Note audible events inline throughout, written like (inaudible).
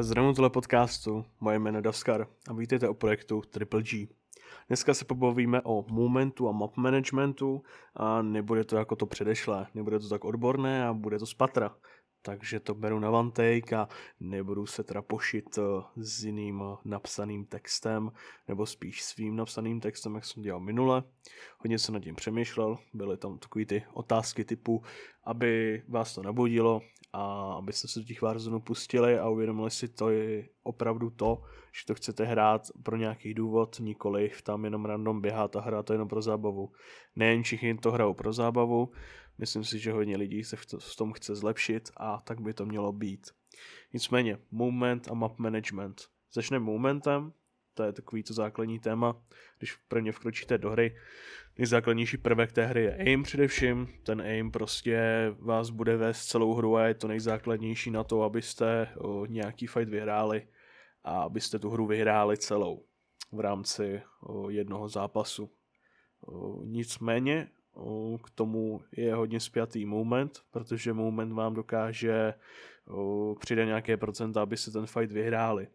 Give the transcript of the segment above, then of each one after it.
Zdravím tohle podcastu, moje jméno je Davskar a vítejte o projektu Triple G. Dneska se pobavíme o momentu a map managementu a nebude to jako to předešlé, nebude to tak odborné a bude to z patra takže to beru na one take a nebudu se trapošit eh, s jiným eh, napsaným textem, nebo spíš svým napsaným textem, jak jsem dělal minule. Hodně jsem nad tím přemýšlel, byly tam takové ty otázky typu, aby vás to nabudilo a abyste se do těch Warzone pustili a uvědomili si, to je opravdu to, že to chcete hrát pro nějaký důvod, nikoli tam jenom random běhat a hrát to jenom pro zábavu. Nejen všichni to hrajou pro zábavu, Myslím si, že hodně lidí se v, to, v tom chce zlepšit a tak by to mělo být. Nicméně, movement a map management. Začneme momentem, to je takový to základní téma, když prvně vkročíte do hry. Nejzákladnější prvek té hry je aim především, ten aim prostě vás bude vést celou hru a je to nejzákladnější na to, abyste o, nějaký fight vyhráli a abyste tu hru vyhráli celou v rámci o, jednoho zápasu. O, nicméně k tomu je hodně spjatý moment, protože moment vám dokáže přidat nějaké procenta, aby se ten fight vyhráli.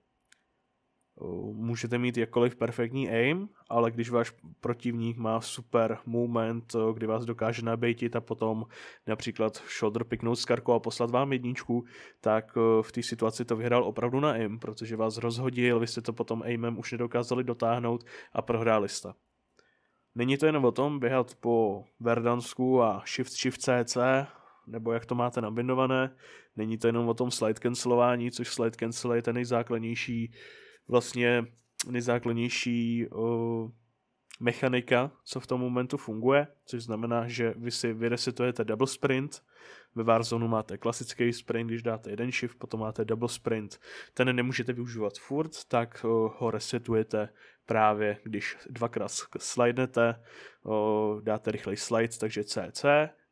Můžete mít jakkoliv perfektní aim, ale když váš protivník má super moment, kdy vás dokáže nabejtit a potom například shoulder piknout s karkou a poslat vám jedničku, tak v té situaci to vyhrál opravdu na aim, protože vás rozhodil, vy jste to potom aimem už nedokázali dotáhnout a prohráli jste. Není to jen o tom běhat po Verdansku a Shift Shift CC, nebo jak to máte nabindované. Není to jenom o tom slide cancelování, což slide cancel je ten nejzákladnější vlastně nejzákladnější uh, mechanika, co v tom momentu funguje, což znamená, že vy si vyresetujete double sprint, ve Warzone máte klasický sprint, když dáte jeden shift, potom máte double sprint, ten nemůžete využívat furt, tak eh, ho resetujete právě, když dvakrát slidnete, eh, dáte rychlej slide, takže CC,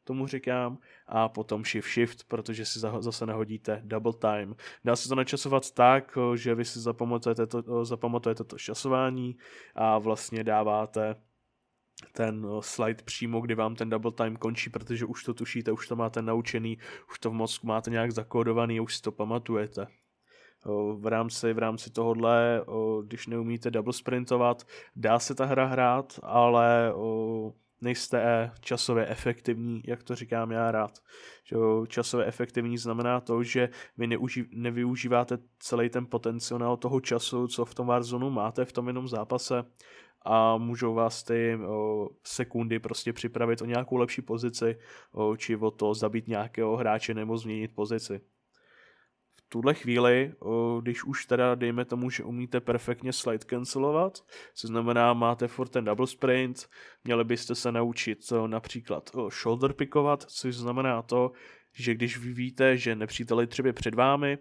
tomu říkám, a potom shift shift, protože si zase nahodíte double time. Dá se to načasovat tak, že vy si zapamatujete to, zapamatujete to časování a vlastně dáváte ten slide přímo, kdy vám ten double time končí, protože už to tušíte, už to máte naučený, už to v mozku máte nějak zakódovaný, už si to pamatujete v rámci, v rámci tohohle, když neumíte double sprintovat, dá se ta hra hrát, ale nejste časově efektivní, jak to říkám já rád. Že časově efektivní znamená to, že vy neuži- nevyužíváte celý ten potenciál toho času, co v tom Warzone máte v tom jenom zápase a můžou vás ty o, sekundy prostě připravit o nějakou lepší pozici o, či o to zabít nějakého hráče nebo změnit pozici tuhle chvíli, eh, když už teda dejme tomu, že umíte perfektně slide cancelovat, co znamená máte furt ten double sprint, měli byste se naučit eh, například eh, shoulder pickovat, což znamená to, že když vy víte, že nepřítel je třeba před vámi,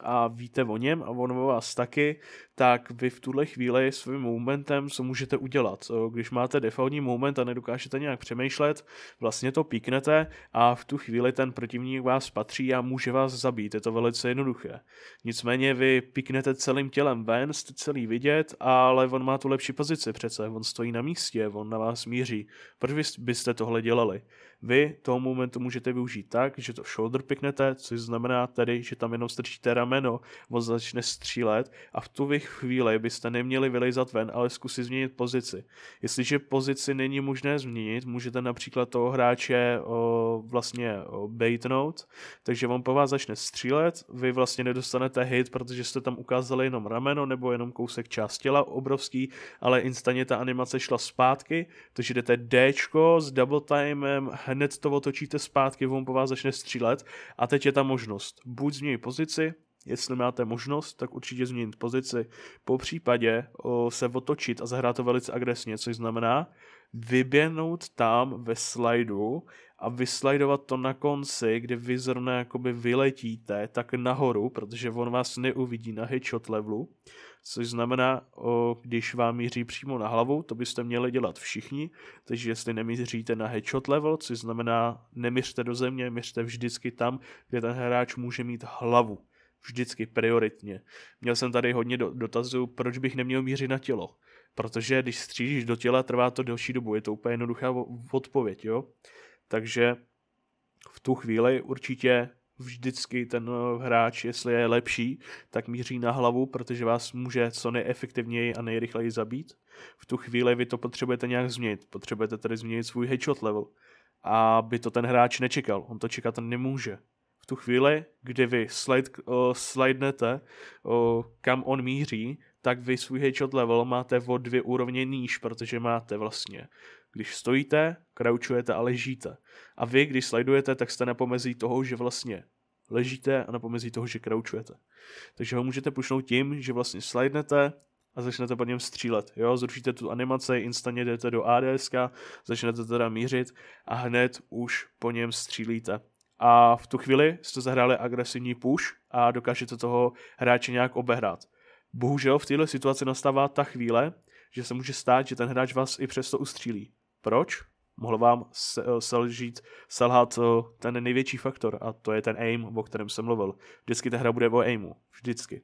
a víte o něm a on o vás taky, tak vy v tuhle chvíli svým momentem co můžete udělat. Když máte defaultní moment a nedokážete nějak přemýšlet, vlastně to píknete a v tu chvíli ten protivník vás patří a může vás zabít. Je to velice jednoduché. Nicméně vy píknete celým tělem ven, jste celý vidět, ale on má tu lepší pozici přece, on stojí na místě, on na vás míří. Proč byste tohle dělali? Vy toho momentu můžete využít tak, že to shoulder piknete, což znamená tedy, že tam jenom strčíte rameno, on začne střílet a v tu chvíli byste neměli vylejzat ven, ale zkusit změnit pozici. Jestliže pozici není možné změnit, můžete například toho hráče o, vlastně o, baitnout, takže on po vás začne střílet, vy vlastně nedostanete hit, protože jste tam ukázali jenom rameno nebo jenom kousek část těla obrovský, ale instantně ta animace šla zpátky, takže jdete D s double timem, hned to otočíte zpátky, on po vás začne střílet a teď je ta možnost. Buď změnit pozici, jestli máte možnost, tak určitě změnit pozici. Po případě o, se otočit a zahrát to velice agresivně, což znamená vyběhnout tam ve slajdu a vyslajdovat to na konci, kdy vy zrovna jakoby vyletíte tak nahoru, protože on vás neuvidí na headshot levelu což znamená, o, když vám míří přímo na hlavu, to byste měli dělat všichni, takže jestli nemíříte na headshot level, což znamená, nemířte do země, mířte vždycky tam, kde ten hráč může mít hlavu. Vždycky prioritně. Měl jsem tady hodně do, dotazů, proč bych neměl mířit na tělo. Protože když střížíš do těla, trvá to delší dobu. Je to úplně jednoduchá odpověď, jo? Takže v tu chvíli určitě vždycky ten eh, hráč, jestli je lepší, tak míří na hlavu, protože vás může co nejefektivněji a nejrychleji zabít. V tu chvíli vy to potřebujete nějak změnit. Potřebujete tedy změnit svůj headshot level, aby to ten hráč nečekal. On to čekat nemůže. V tu chvíli, kdy vy slide, uh, slidnete, uh, kam on míří, tak vy svůj headshot level máte o dvě úrovně níž, protože máte vlastně když stojíte, kraučujete a ležíte. A vy, když slajdujete, tak jste na pomezí toho, že vlastně ležíte a na pomezí toho, že kraučujete. Takže ho můžete pušnout tím, že vlastně slajdnete a začnete po něm střílet. Jo? Zrušíte tu animaci, instantně jdete do ADS, začnete teda mířit a hned už po něm střílíte. A v tu chvíli jste zahráli agresivní push a dokážete toho hráče nějak obehrát. Bohužel v této situaci nastává ta chvíle, že se může stát, že ten hráč vás i přesto ustřílí. Proč? Mohl vám eh, selžít, selhat eh, ten největší faktor a to je ten aim, o kterém jsem mluvil. Vždycky ta hra bude o aimu. Vždycky.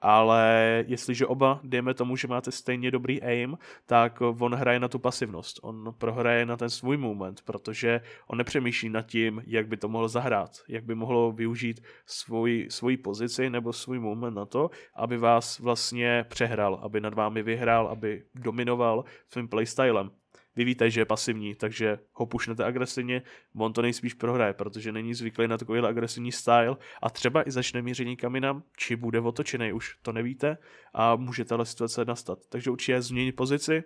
Ale jestliže oba, dejme tomu, že máte stejně dobrý aim, tak eh, on hraje na tu pasivnost. On prohraje na ten svůj moment, protože on nepřemýšlí nad tím, jak by to mohl zahrát, jak by mohlo využít svůj, svoji pozici nebo svůj moment na to, aby vás vlastně přehrál, aby nad vámi vyhrál, aby dominoval svým playstylem vy víte, že je pasivní, takže ho pušnete agresivně, on to nejspíš prohraje, protože není zvyklý na takovýhle agresivní styl a třeba i začne mířit někam jinam, či bude otočený už, to nevíte a může tahle situace nastat. Takže určitě změnit pozici,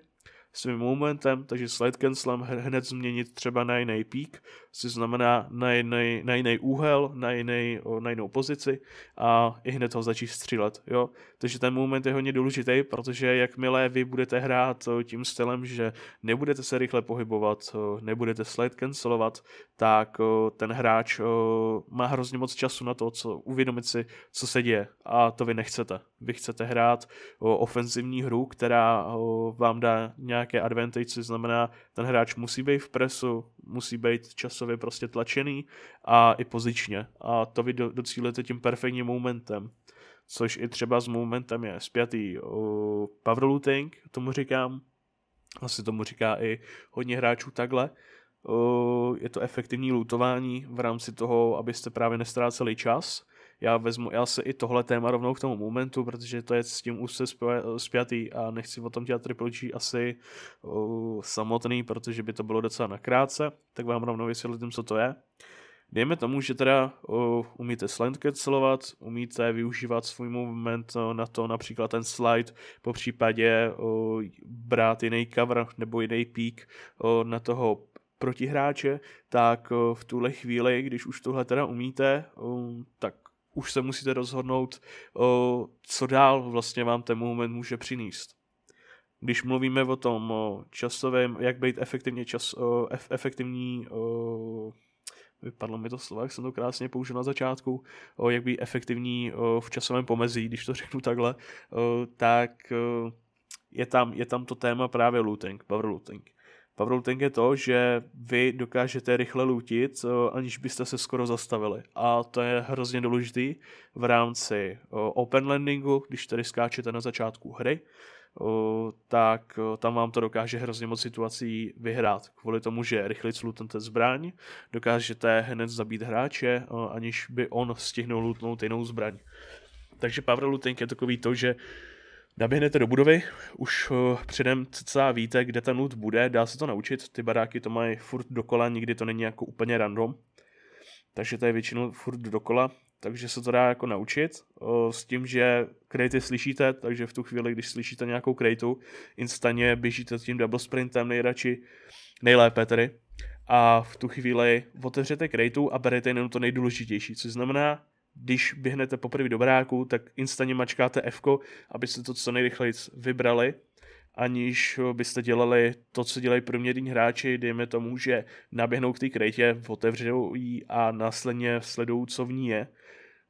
svým momentem, takže slide cancelem hned změnit třeba na jiný peak, což znamená na jiný, na jiný úhel, na, jiný, na jinou pozici a i hned ho začít střílet. Jo? Takže ten moment je hodně důležitý, protože jakmile vy budete hrát tím stylem, že nebudete se rychle pohybovat, nebudete slide cancelovat, tak ten hráč má hrozně moc času na to, co uvědomit si, co se děje a to vy nechcete. Vy chcete hrát ofenzivní hru, která vám dá nějaké advantage, což znamená, ten hráč musí být v presu, musí být časově prostě tlačený a i pozičně. A to vy docílete tím perfektním momentem. Což i třeba s momentem je zpětý power looting, tomu říkám. Asi tomu říká i hodně hráčů takhle. je to efektivní lootování v rámci toho, abyste právě nestráceli čas já vezmu, já se i tohle téma rovnou k tomu momentu, protože to je s tím už se spjatý a nechci o tom dělat Triple G asi uh, samotný, protože by to bylo docela nakrátce, tak vám rovnou vysvětlím, co to je. Dejme tomu, že teda uh, umíte slant cancelovat, umíte využívat svůj moment uh, na to, například ten slide, po případě uh, brát jiný cover nebo jiný pík uh, na toho protihráče, tak v tuhle chvíli, když už tohle teda umíte, tak už se musíte rozhodnout, co dál vlastně vám ten moment může přinést. Když mluvíme o tom časovém, jak být efektivně čas, efektivní vypadlo mi to slovo, jak jsem to krásně použil na začátku, jak být efektivní v časovém pomezí, když to (laughs) řeknu takhle, tak je, tam, je tam to téma právě looting, power looting. Powerlifting je to, že vy dokážete rychle lůtit, eh, aniž byste se skoro zastavili. A to je hrozně důležitý v rámci eh, open landingu, když tady skáčete na začátku hry, eh, tak tam vám to dokáže hrozně moc situací vyhrát. Kvůli tomu, že rychle lutnete zbraň, dokážete hned zabít hráče, aniž by on stihnul lutnout jinou zbraň. Takže powerlifting je takový to, že naběhnete do budovy, už eh, předem celá víte, kde ten loot bude, dá se to naučit, ty baráky to mají furt dokola, nikdy to není jako úplně random, takže to je většinou furt dokola, takže se to dá jako naučit eh, s tím, že krejty slyšíte, takže v tu chvíli, když slyšíte nějakou krejtu, instantně běžíte s tím double sprintem nejradši, nejlépe tedy, a v tu chvíli otevřete krejtu a berete jenom to nejdůležitější, což znamená když běhnete poprvé do bráku, tak instantně mačkáte F, abyste to co nejrychleji vybrali, aniž byste dělali to, co dělají průměrní hráči, dejme tomu, že naběhnou k té krejtě, otevřou ji a následně sledují, co v ní je.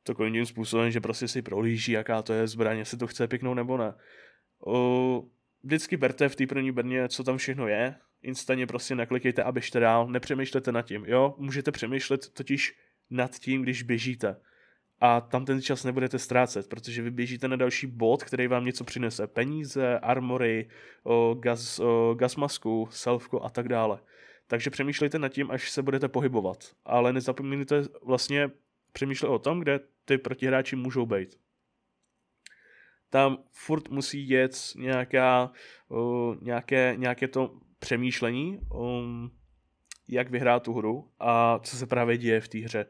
To tím způsobem, že prostě si prohlíží, jaká to je zbraně, jestli to chce pěknou nebo ne. O, vždycky berte v té první brně, co tam všechno je, instantně prostě naklikejte a běžte dál, nepřemýšlete nad tím, jo? Můžete přemýšlet totiž nad tím, když běžíte a tam ten čas nebudete ztrácet, protože vy běžíte na další bod, který vám něco přinese. Peníze, armory, o, gaz, o, selfku a tak dále. Takže přemýšlejte nad tím, až se budete pohybovat. Ale nezapomeňte vlastně přemýšlet o tom, kde ty protihráči můžou být. Tam furt musí jet nějaká, o, nějaké, nějaké to přemýšlení, o, jak vyhrát tu hru a co se právě děje v té hře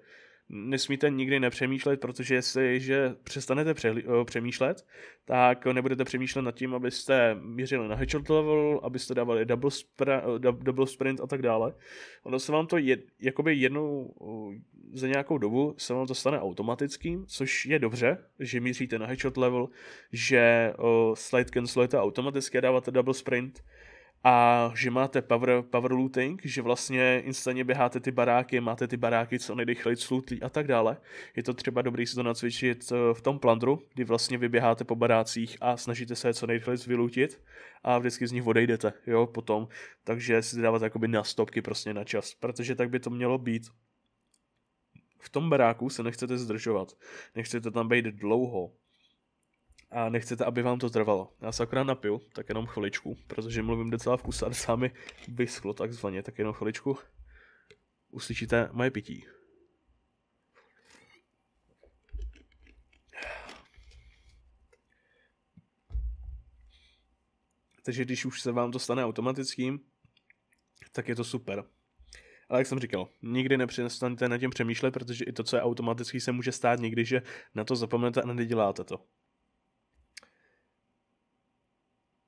nesmíte nikdy nepřemýšlet, protože jestli že přestanete přehli- eh, přemýšlet, tak nebudete přemýšlet nad tím, abyste měřili na headshot level, abyste dávali double, spra- eh, double sprint a tak dále. Ono se vám to je, jakoby jednou eh, za nějakou dobu se vám to stane automatickým, což je dobře, že míříte na headshot level, že slide cancelujete automaticky a dáváte double sprint, a že máte power, power looting, že vlastně instantně běháte ty baráky, máte ty baráky, co nejrychleji slutlí a tak dále. Je to třeba dobrý si to nacvičit eh, v tom plandru, kdy vlastně vyběháte po barácích a snažíte se je co nejrychleji vylutit a vždycky z nich odejdete, jo, potom. Takže si dávat jakoby na stopky prostě na čas, protože tak by to mělo být v tom baráku se nechcete zdržovat, nechcete tam být dlouho, a nechcete, aby vám to trvalo. Já se akorát napiju, tak jenom chviličku, protože mluvím docela v kuse a docela mi vyschlo takzvaně, tak jenom chviličku uslyšíte moje pití. Takže když už se vám to stane automatickým, tak je to super. Ale jak jsem říkal, nikdy nepřestanete na tím přemýšlet, protože i to, co je automatický, se může stát někdy, že na to zapomenete a neděláte to.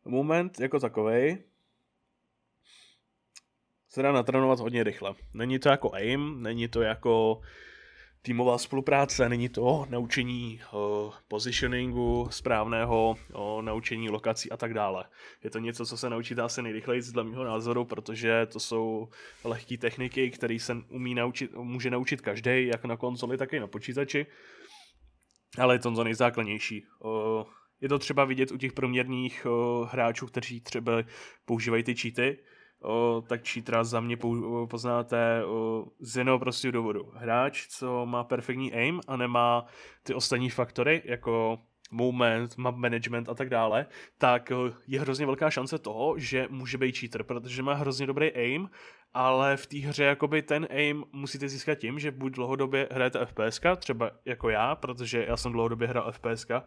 moment jako takovej se dá natrénovat hodně rychle. Není to jako aim, není to jako týmová spolupráce, není to naučení uh, positioningu správného, uh, naučení lokací a tak dále. Je to něco, co se naučíte asi nejrychleji, dle mého názoru, protože to jsou lehké techniky, které se umí naučit, může naučit každý, jak na konzoli, tak i na počítači. Ale je to to nejzákladnější. Je to třeba vidět u těch proměrných o, hráčů, kteří třeba používají ty cheaty, o, tak cheatra za mě poznáte o, z jednoho prostého důvodu. Hráč, co má perfektní aim a nemá ty ostatní faktory, jako moment, map management a tak dále, tak je hrozně velká šance toho, že může být cheater, protože má hrozně dobrý aim, ale v té hře jakoby ten aim musíte získat tím, že buď dlouhodobě hrajete fpska, třeba jako já, protože já jsem dlouhodobě hrál fpska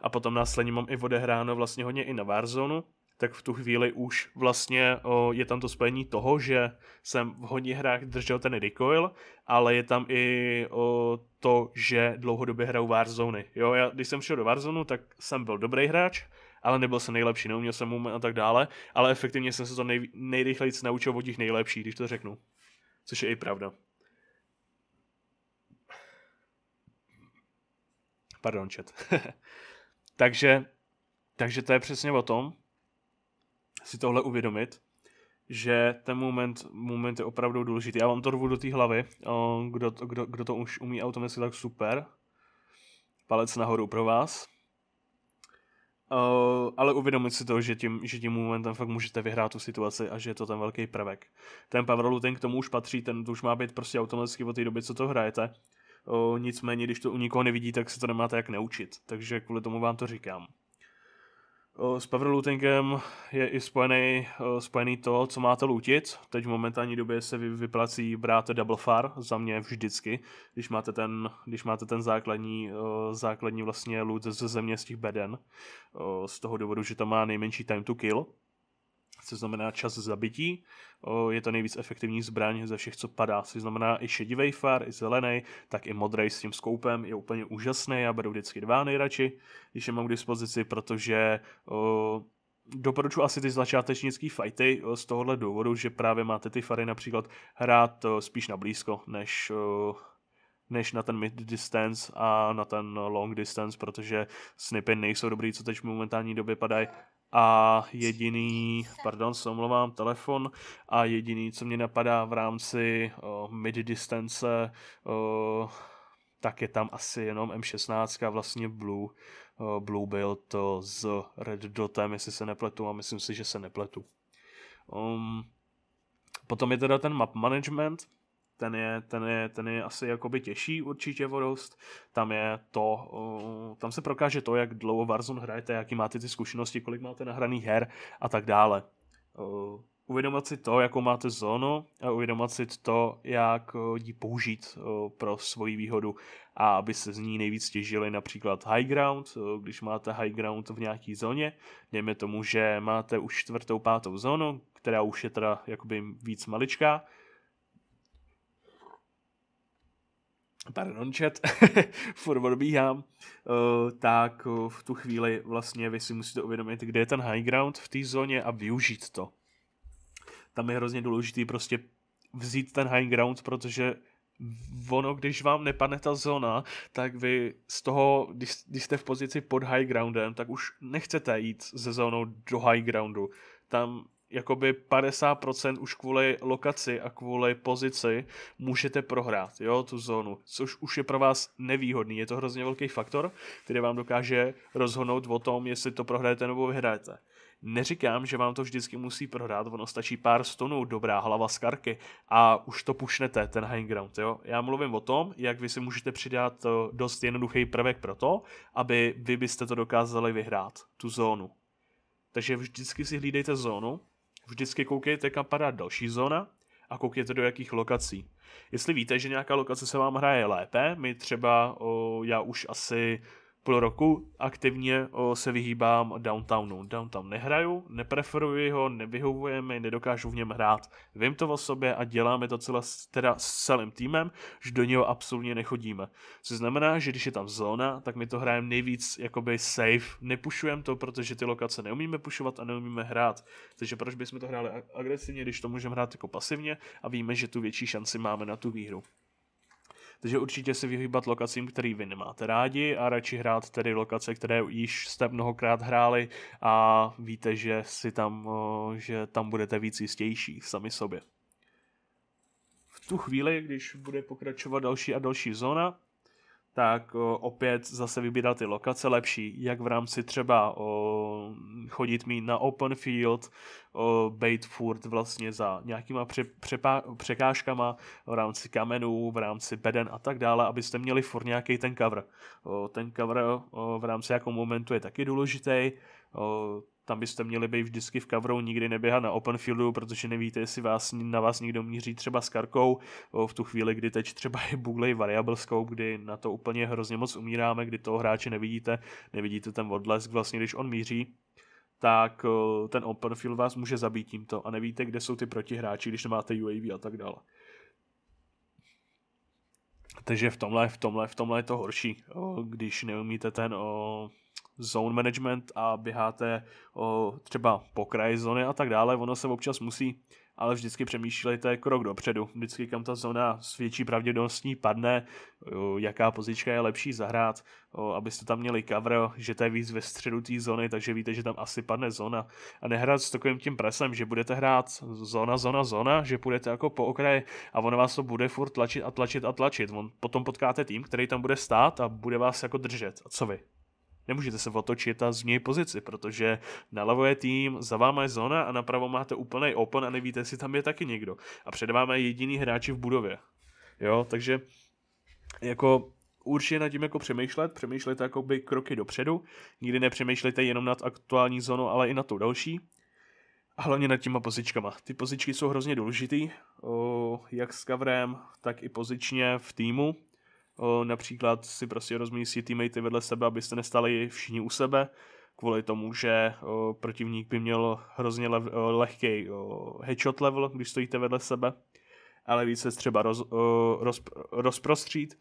a potom následně mám i odehráno vlastně hodně i na Warzone, tak v tu chvíli už vlastně o, je tam to spojení toho, že jsem v hodně hrách držel ten recoil, ale je tam i o, to, že dlouhodobě hraju Warzone. Jo, já když jsem šel do Warzone, tak jsem byl dobrý hráč, ale nebyl jsem nejlepší, neuměl jsem umět a tak dále, ale efektivně jsem se to nej, nejrychleji naučil od těch nejlepších, když to řeknu. Což je i pravda. Pardon, chat. (laughs) Takže, takže to je přesně o tom, si tohle uvědomit, že ten moment, moment je opravdu důležitý. Já vám to rvu do té hlavy, kdo, kdo, kdo to už umí automaticky, tak super. Palec nahoru pro vás. ale uvědomit si to, že tím, že tím momentem fakt můžete vyhrát tu situaci a že je to ten velký prvek. Ten power ten k tomu už patří, ten to už má být prostě automaticky od té doby, co to hrajete. O, nicméně, když to u nikoho nevidí, tak se to nemáte jak neučit. Takže kvůli tomu vám to říkám. O, s powerlootingem je i spojený, o, spojený to, co máte lootit. Teď v momentální době se vy, vyplací brát double far, za mě vždycky, když máte ten, když máte ten základní, o, základní vlastně loot ze země z těch beden. Z toho důvodu, že to má nejmenší time to kill, co znamená čas zabití. Je to nejvíc efektivní zbraň ze všech, co padá, Co znamená i šedivý far, i zelený, tak i modrý s tím skoupem je úplně úžasný. Já beru vždycky dva nejradši, když je mám k dispozici, protože doporučuji asi ty začátečnické fighty z tohohle důvodu, že právě máte ty fary například hrát spíš na blízko, než než na ten mid distance a na ten long distance, protože snipy nejsou dobrý, co teď v momentální době padají a jediný, pardon, se omlouvám, telefon a jediný, co mě napadá v rámci uh, mid-distance, uh, tak je tam asi jenom M16 a vlastně Blue. Uh, Blue byl to s Red Dotem, jestli se nepletu a myslím si, že se nepletu. Um, potom je teda ten map management, ten je, ten je, ten je asi jakoby těžší určitě o dost. Tam je to, uh, tam se prokáže to, jak dlouho Warzone hrajete, jaký máte ty zkušenosti, kolik máte nahraných her a tak dále. Uh, uvědomit si to, jakou máte zónu a uvědomit si to, jak ji použít pro svoji výhodu a aby se z ní nejvíc těžili například high ground, když máte high ground v nějaké zóně, dejme tomu, že máte už čtvrtou, pátou zónu, která už je teda jakoby víc maličká, pardon chat, (laughs) furt odbíhám, uh, tak eh, v tu chvíli vlastně vy si musíte uvědomit, kde je ten high ground v té zóně a využít to. Tam je hrozně důležitý prostě vzít ten high ground, protože ono, když vám nepadne ta zóna, tak vy z toho, když, když jste v pozici pod high groundem, tak už nechcete jít ze zónou do high groundu. Tam jakoby 50% už kvůli lokaci a kvůli pozici můžete prohrát, jo, tu zónu, což už je pro vás nevýhodný, je to hrozně velký faktor, který vám dokáže rozhodnout o tom, jestli to prohráte nebo vyhráte. Neříkám, že vám to vždycky musí prohrát, ono stačí pár stonů, dobrá hlava z karky a už to pušnete, ten high ground, jo. Já mluvím o tom, jak vy si můžete přidat eh, dost jednoduchý prvek pro to, aby vy byste to dokázali vyhrát, tu zónu. Takže vždycky si hlídejte zónu, vždycky koukejte, kam padá další zóna a koukejte do jakých lokací. Jestli víte, že nějaká lokace se vám hraje lépe, my třeba, o, já už asi půl roku aktivně se vyhýbám downtownu. Downtown nehraju, nepreferuji ho, nevyhovuje mi, nedokážu v něm hrát. Vím to o sobě a děláme to celé, teda s celým týmem, že do něho absolutně nechodíme. Což znamená, že když je tam zóna, tak my to hrajeme nejvíc jakoby safe. Nepušujeme to, protože ty lokace neumíme pušovat a neumíme hrát. Takže proč bychom to hráli agresivně, když to můžeme hrát jako pasivně a víme, že tu větší šanci máme na tu výhru. Takže určitě se vyhýbat lokacím, který vy nemáte rádi a radši hrát tedy lokace, které již jste mnohokrát hráli a víte, že si tam, že tam budete víc jistější sami sobě. V tu chvíli, když bude pokračovat další a další zóna, tak eh, opět zase vybírat ty lokace lepší, jak v rámci třeba o, chodit mít na open field, o, bejt furt vlastně za nějakýma pře, přepa, překážkama v rámci kamenů, v rámci beden a tak dále, abyste měli furt nějaký ten cover. O, ten cover o, v rámci jako momentu je taky důležitý, o, tam byste měli být vždycky v kavrou, nikdy neběhat na open fieldu, protože nevíte, jestli vás, na vás někdo míří třeba s karkou v tu chvíli, kdy teď třeba je buglej variable scope, kdy na to úplně hrozně moc umíráme, kdy toho hráče nevidíte, nevidíte ten odlesk vlastně, když on míří, tak ten open field vás může zabít tímto a nevíte, kde jsou ty protihráči, když nemáte UAV a tak dále. Takže v tomhle, v tomhle, v tomhle je to horší, když neumíte ten zone management a běháte o, třeba po kraji zóny a tak dále, ono se občas musí, ale vždycky přemýšlejte krok dopředu, vždycky kam ta zóna s větší pravděpodobností padne, o, jaká pozička je lepší zahrát, o, abyste tam měli cover, že to je víc ve středu té zóny, takže víte, že tam asi padne zóna a nehrát s takovým tím presem, že budete hrát zóna, zóna, zóna, že půjdete jako po okraji a ono vás to bude furt tlačit a tlačit a tlačit. On potom potkáte tým, který tam bude stát a bude vás jako držet. A co vy? nemůžete se otočit a změnit pozici, protože nalevo je tým, za váma je zóna a napravo máte úplný open a nevíte, jestli tam je taky někdo. A před váma je jediný hráči v budově. Jo, takže jako určitě nad tím jako přemýšlet, přemýšlet jako by kroky dopředu, nikdy nepřemýšlejte jenom nad aktuální zónou, ale i na tou další. A hlavně nad těma pozičkama. Ty pozičky jsou hrozně důležitý, o, jak s kavrem, tak i pozičně v týmu. O, například si prostě rozmístit teammatey vedle sebe, abyste nestali všichni u sebe, kvůli tomu, že o, protivník by měl hrozně lev, o, lehký o, headshot level, když stojíte vedle sebe, ale více třeba roz, o, roz, rozprostřít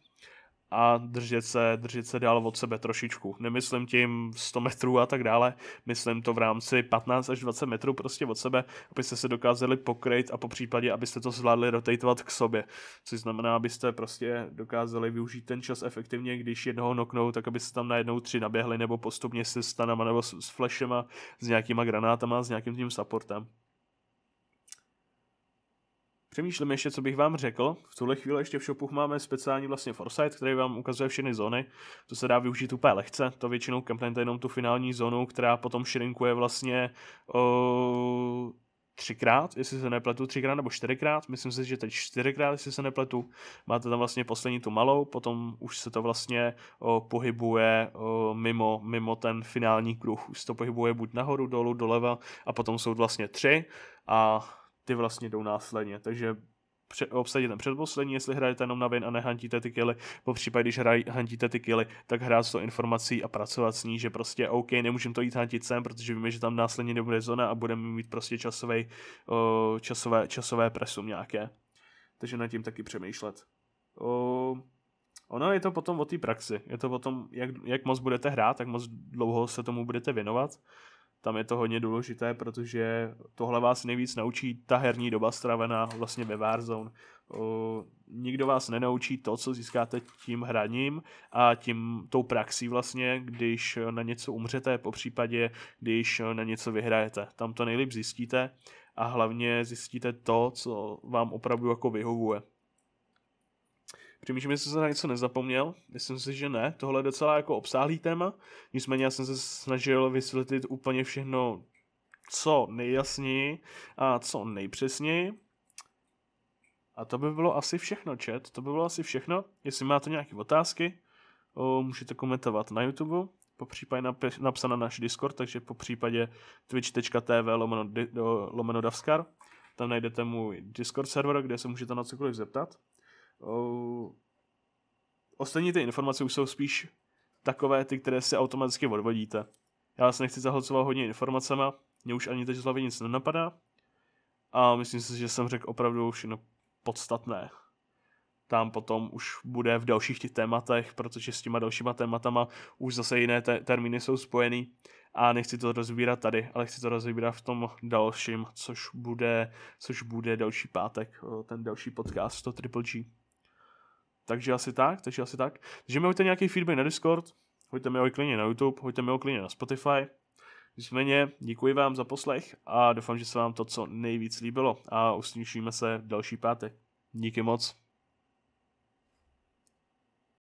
a držet se, držet se dál od sebe trošičku. Nemyslím tím 100 metrů a tak dále, myslím to v rámci 15 až 20 metrů prostě od sebe, abyste se dokázali pokryt a po případě, abyste to zvládli rotatovat k sobě. Což znamená, abyste prostě dokázali využít ten čas efektivně, když jednoho noknou, tak abyste tam najednou tři naběhli nebo postupně se stanama nebo s, s flashema, s nějakýma granátama, s nějakým tím supportem. Přemýšlím ještě, co bych vám řekl. V tuhle chvíli ještě v shopu máme speciální vlastně Foresight, který vám ukazuje všechny zóny. To se dá využít úplně lehce. To většinou kempnete jenom tu finální zónu, která potom širinkuje vlastně o, třikrát, jestli se nepletu, třikrát nebo čtyřikrát, myslím si, že teď čtyřikrát, jestli se nepletu. Máte tam vlastně poslední tu malou, potom už se to vlastně o, pohybuje o, mimo, mimo ten finální kruh. Už se to pohybuje buď nahoru, dolů, doleva a potom jsou vlastně tři a ty vlastně jdou následně, takže pře- obsadit ten předposlední, jestli hrajete jenom na vin a nehantíte ty killy, po případě, když hraj, hantíte ty killy, tak hrát s tou informací a pracovat s ní, že prostě OK, nemůžeme to jít hantit sem, protože víme, že tam následně nebude zóna a budeme mít prostě časové, o, časové, časové presum nějaké. Takže nad tím taky přemýšlet. O, ono je to potom o té praxi, je to o tom, jak, jak moc budete hrát, jak moc dlouho se tomu budete věnovat tam je to hodně důležité, protože tohle vás nejvíc naučí ta herní doba stravená vlastně ve Warzone. O, nikdo vás nenaučí to, co získáte tím hraním a tím tou praxí vlastně, když na něco umřete, po případě, když na něco vyhrajete. Tam to nejlíp zjistíte a hlavně zjistíte to, co vám opravdu jako vyhovuje. Přemýšlím, jestli jsem na něco nezapomněl, myslím si, že ne. Tohle je docela jako obsáhlý téma, nicméně já jsem se snažil vysvětlit úplně všechno, co nejjasněji a co nejpřesněji. A to by bylo asi všechno, chat. To by bylo asi všechno. Jestli máte nějaké otázky, můžete komentovat na YouTube, po případě napsat na náš Discord, takže po případě twitch.tv lomeno, lomeno Davskar. Tam najdete můj Discord server, kde se můžete na cokoliv zeptat. Ehm, ostatní ty informace už jsou spíš takové ty, které si automaticky odvodíte. Já se vlastně nechci zahlcovat hodně informacema, mě už ani teď z hlavy nic nenapadá a myslím si, že jsem řekl opravdu všechno podstatné. Tam potom už bude v dalších těch tématech, protože s těma dalšíma tématama už zase jiné te- termíny jsou spojený a nechci to rozbírat tady, ale chci to rozbírat v tom dalším, což bude, což bude další pátek, ten další podcast, to Triple G. Takže asi tak, takže asi tak. Takže mi hoďte nějaký feedback na Discord, hoďte mi ho klidně na YouTube, hoďte mi ho klidně na Spotify. Nicméně děkuji vám za poslech a doufám, že se vám to co nejvíc líbilo a uslyšíme se další pátek. Díky moc.